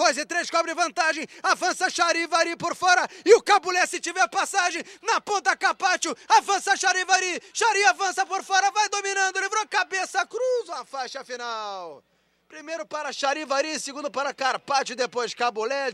2 e 3 cobre vantagem. Avança Charivari por fora. E o Cabulé, se tiver passagem, na ponta Capacho Avança Charivari. Chari avança por fora, vai dominando. Livrou cabeça, cruza a faixa final. Primeiro para Charivari, segundo para Carpati, depois Cabulé.